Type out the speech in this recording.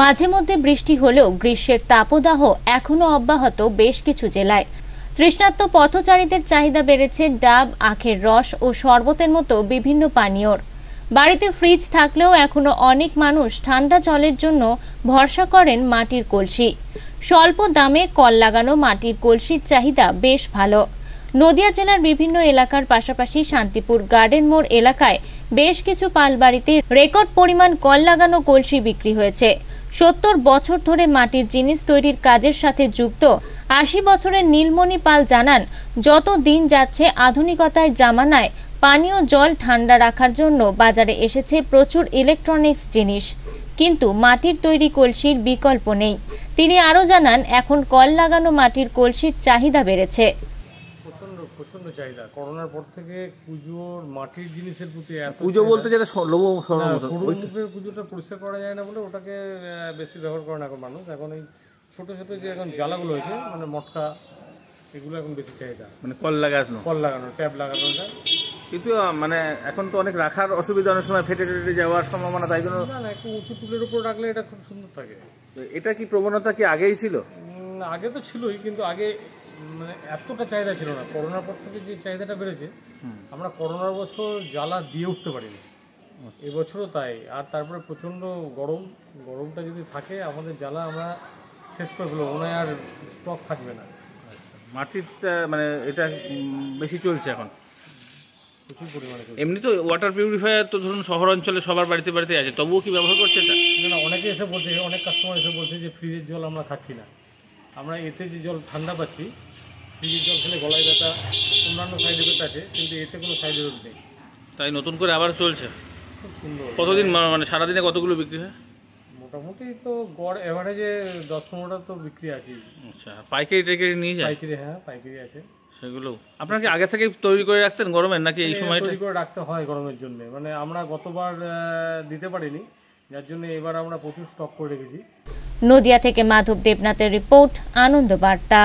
মাঝে মধ্যে বৃষ্টি হলেও গ্রীষ্মের তাপদাহ এখনও অব্যাহত বেশ কিছু জেলায় তৃষ্ণার্ত পথচারীদের চাহিদা বেড়েছে ডাব আখের রস ও শরবতের মতো বিভিন্ন পানীয়র বাড়িতে ফ্রিজ থাকলেও এখনও অনেক মানুষ ঠান্ডা জলের জন্য ভরসা করেন মাটির কলসি স্বল্প দামে কল লাগানো মাটির কলসির চাহিদা বেশ ভালো নদিয়া জেলার বিভিন্ন এলাকার পাশাপাশি শান্তিপুর গার্ডেন মোড় এলাকায় বেশ কিছু পালবাড়িতে রেকর্ড পরিমাণ কল লাগানো কলসি বিক্রি হয়েছে সত্তর বছর ধরে মাটির জিনিস তৈরির কাজের সাথে যুক্ত আশি বছরের নীলমণি পাল জানান যত দিন যাচ্ছে আধুনিকতার জামানায় পানীয় জল ঠান্ডা রাখার জন্য বাজারে এসেছে প্রচুর ইলেকট্রনিক্স জিনিস কিন্তু মাটির তৈরি কলসির বিকল্প নেই তিনি আরও জানান এখন কল লাগানো মাটির কলসির চাহিদা বেড়েছে প্রচন্ড চাহিদা করোনার পর থেকে পুজোর মাটির জিনিসের প্রতি পুজো বলতে যেটা লোভ মুখে পুজোটা পরিষ্কার করা যায় না বলে ওটাকে বেশি ব্যবহার করে না এখন মানুষ এখন এই ছোট ছোট যে এখন জ্বালাগুলো হয়েছে মানে মটকা এগুলো এখন বেশি চাহিদা মানে কল লাগানো কল লাগানো ট্যাপ লাগানোটা কিন্তু মানে এখন তো অনেক রাখার অসুবিধা অনেক সময় ফেটে ফেটে যাওয়ার সম্ভাবনা তাই জন্য না একটু উঁচু টুলের উপর রাখলে এটা খুব সুন্দর থাকে এটা কি প্রবণতা কি আগেই ছিল আগে তো ছিলই কিন্তু আগে মানে এতটা চাহিদা ছিল না করোনার পর থেকে যে চাহিদাটা বেড়েছে আমরা করোনার বছর জ্বালা দিয়ে উঠতে পারিনি আচ্ছা। এবছরও তাই আর তারপরে প্রচণ্ড গরম গরমটা যদি থাকে আমাদের জ্বালা আমরা শেষ করে ফেলবো মনে আর স্টক থাকবে না আচ্ছা। মাটিরটা মানে এটা বেশি চলছে এখন প্রচুর পরিমাণে এমনি তো ওয়াটার পিউরিফায়ার তো ধরুন শহর অঞ্চলে সবার বাড়িতে বাড়িতে আছে তবুও কি ব্যবহার করছে এটা না অনেকে এসে বলছে অনেক কাস্টমার এসে বলছে যে ফ্রিজের জল আমরা খাচ্ছি না আমরা এতে যে জল ঠান্ডা পাচ্ছি ফ্রিজের জল খেলে গলায় ব্যথা অন্যান্য সাইড এফেক্ট আছে কিন্তু এতে কোনো সাইড এফেক্ট নেই তাই নতুন করে আবার চলছে খুব সুন্দর কতদিন মানে সারাদিনে কতগুলো বিক্রি হয় মোটামুটি তো গড় এভারেজে দশ পনেরোটা তো বিক্রি আছে আচ্ছা পাইকারি টাইকারি নিয়ে যায় পাইকারি হ্যাঁ পাইকারি আছে সেগুলো আপনার কি আগে থেকে তৈরি করে রাখতেন গরমের নাকি এই সময় তৈরি করে রাখতে হয় গরমের জন্য মানে আমরা গতবার দিতে পারিনি যার জন্য এবার আমরা প্রচুর স্টক করে রেখেছি নদিয়া থেকে মাধব দেবনাথের রিপোর্ট আনন্দ বার্তা